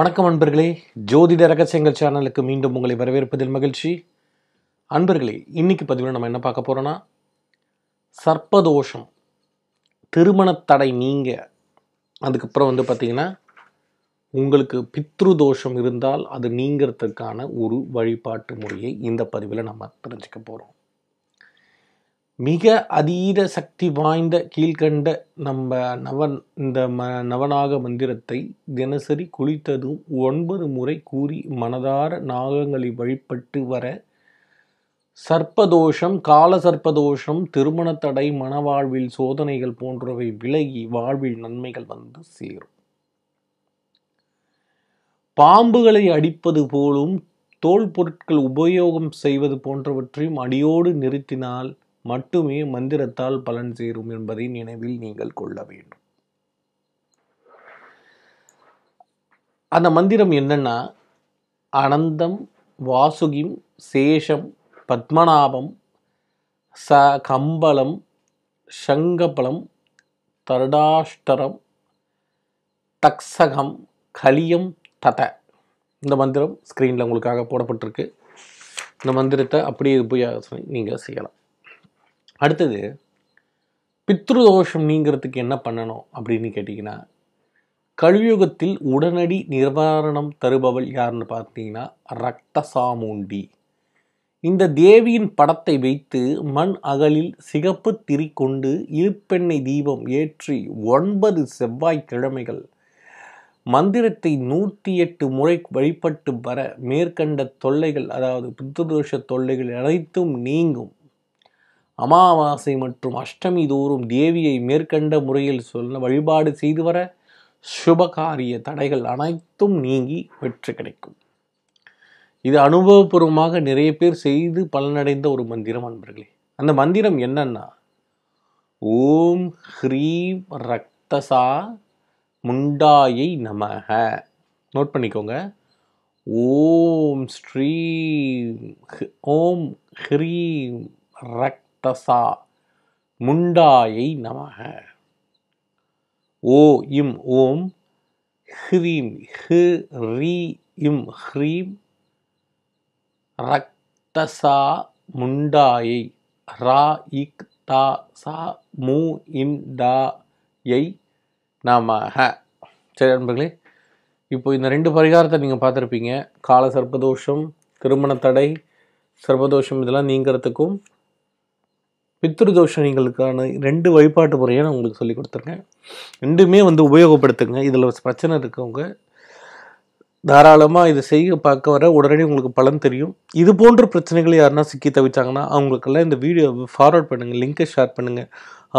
வணக்கம் அன்பர்களே ஜோதிட ரகசியங்கள் சேனலுக்கு மீண்டும் உங்களை வரவேற்பதில் மகிழ்ச்சி அன்பர்களே இன்னைக்கு பதிவில் நம்ம என்ன பார்க்க போகிறோன்னா சர்ப்பதோஷம் திருமண தடை நீங்க அதுக்கப்புறம் வந்து பார்த்திங்கன்னா உங்களுக்கு பித்ரு தோஷம் இருந்தால் அது நீங்கிறதுக்கான ஒரு வழிபாட்டு முறையை இந்த பதிவில் நம்ம தெரிஞ்சுக்க போகிறோம் மிக அதீத சக்தி வாய்ந்த கீழ்கண்ட நம்ம நவன் இந்த ம நவநாக மந்திரத்தை தினசரி குளித்ததும் ஒன்பது முறை கூறி மனதார நாகங்களை வழிபட்டு வர சர்ப்பதோஷம் கால சர்ப்பதோஷம் திருமணத்தடை மனவாழ்வில் சோதனைகள் போன்றவை விலகி வாழ்வில் நன்மைகள் வந்து சேரும் பாம்புகளை அடிப்பது போலும் தோல் பொருட்கள் உபயோகம் செய்வது போன்றவற்றையும் அடியோடு நிறுத்தினால் மட்டுமே மந்திரத்தால் பலன் சேரும் என்பதை நினைவில் நீங்கள் கொள்ள வேண்டும் அந்த மந்திரம் என்னென்னா அனந்தம் வாசுகிம் சேஷம் பத்மநாபம் ச கம்பளம் சங்கபலம் தருடாஷ்டரம் தக்சகம் கலியம் தத இந்த மந்திரம் ஸ்க்ரீனில் உங்களுக்காக போடப்பட்டிருக்கு இந்த மந்திரத்தை அப்படியே போய் நீங்கள் செய்யலாம் அடுத்தது பித்ருதோஷம் நீங்கிறதுக்கு என்ன பண்ணணும் அப்படின்னு கேட்டிங்கன்னா கலியுகத்தில் உடனடி நிவாரணம் தருபவள் யாருன்னு பார்த்தீங்கன்னா ரத்த சாமுண்டி இந்த தேவியின் படத்தை வைத்து மண் அகலில் சிகப்பு திரி கொண்டு தீபம் ஏற்றி ஒன்பது செவ்வாய்க்கிழமைகள் மந்திரத்தை நூற்றி எட்டு முறை வழிபட்டு வர மேற்கண்ட தொல்லைகள் அதாவது பித்ருதோஷ தொல்லைகள் அனைத்தும் நீங்கும் அமாவாசை மற்றும் அஷ்டமி தோறும் தேவியை மேற்கண்ட முறையில் சொல்ல வழிபாடு செய்து வர சுபகாரிய தடைகள் அனைத்தும் நீங்கி வெற்றி கிடைக்கும் இது அனுபவபூர்வமாக நிறைய பேர் செய்து பலனடைந்த ஒரு மந்திரம் அன்பர்களே அந்த மந்திரம் என்னன்னா ஓம் ஹ்ரீம் ரக்தசா முண்டாயை நமக நோட் பண்ணிக்கோங்க ஓம் ஸ்ரீம் ஓம் ஹ்ரீம் ரக் தசா முண்டாயை நமக ஓ இம் ஓம் ஹ்ரீம் ஹு ரீ இம் ஹ்ரீம் ரக்தசா முண்டாயை ரா இக் தா சா மூ இன் டா யை நமக சரி நண்பர்களே இப்போ இந்த ரெண்டு பரிகாரத்தை நீங்கள் பார்த்துருப்பீங்க கால சர்ப்பதோஷம் திருமண தடை சர்ப்பதோஷம் இதெல்லாம் நீங்கிறதுக்கும் பித்ருதோஷணிகளுக்கான ரெண்டு வழிபாட்டு முறையை நான் உங்களுக்கு சொல்லி கொடுத்துருக்கேன் ரெண்டுமே வந்து உபயோகப்படுத்துங்க இதில் பிரச்சனை இருக்கவங்க தாராளமாக இதை செய்ய பார்க்க வர உடனே உங்களுக்கு பலன் தெரியும் இது போன்ற பிரச்சனைகள் யாருன்னா சிக்கி தவிச்சாங்கன்னா அவங்களுக்கெல்லாம் இந்த வீடியோ ஃபார்வர்ட் பண்ணுங்கள் லிங்கை ஷேர் பண்ணுங்கள்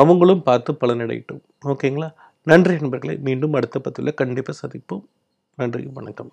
அவங்களும் பார்த்து பலனடையட்டும் ஓகேங்களா நன்றி நண்பர்களை மீண்டும் அடுத்த பத்தியில் கண்டிப்பாக சந்திப்போம் நன்றி வணக்கம்